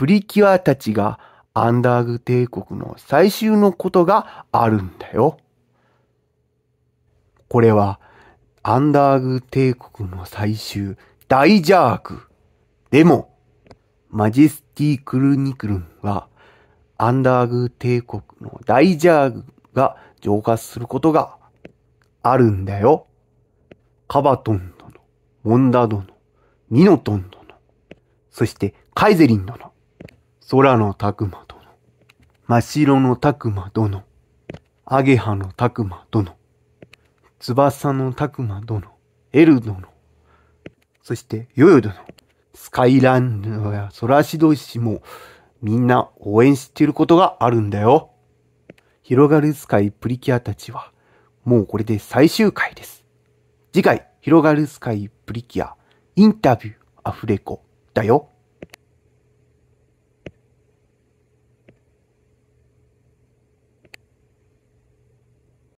プリキュアたちがアンダーグ帝国の最終のことがあるんだよ。これはアンダーグ帝国の最終大ジャーク。でも、マジェスティ・クルニクルンはアンダーグ帝国の大ジャークが浄化することがあるんだよ。カバトン殿、モンダ殿、ミノトン殿、そしてカイゼリン殿。空のたくま殿。真っ白のたくま殿。アゲハのたくま殿。翼のたくま殿。エル殿。そして、ヨヨ殿。スカイランドやソラシド氏もみんな応援していることがあるんだよ。広がるスカイプリキュアたちはもうこれで最終回です。次回、広がるスカイプリキュアインタビューアフレコだよ。